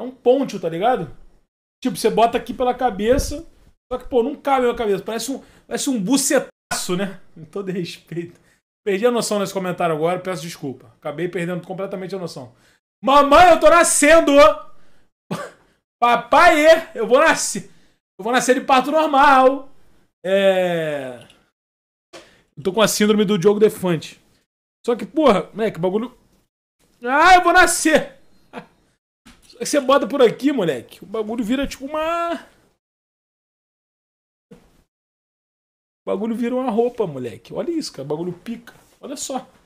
É um ponte, tá ligado? Tipo, você bota aqui pela cabeça, só que, pô, não cabe na cabeça. Parece um, parece um bucetaço, né? Com todo respeito. Perdi a noção nesse comentário agora, peço desculpa. Acabei perdendo completamente a noção. Mamãe, eu tô nascendo! Papai, eu vou nascer. Eu vou nascer de parto normal. É. Eu tô com a síndrome do Diogo Defante. Só que, porra, moleque, bagulho. Ah, eu vou nascer! É você bota por aqui, moleque. O bagulho vira tipo uma. O bagulho vira uma roupa, moleque. Olha isso, cara. O bagulho pica. Olha só.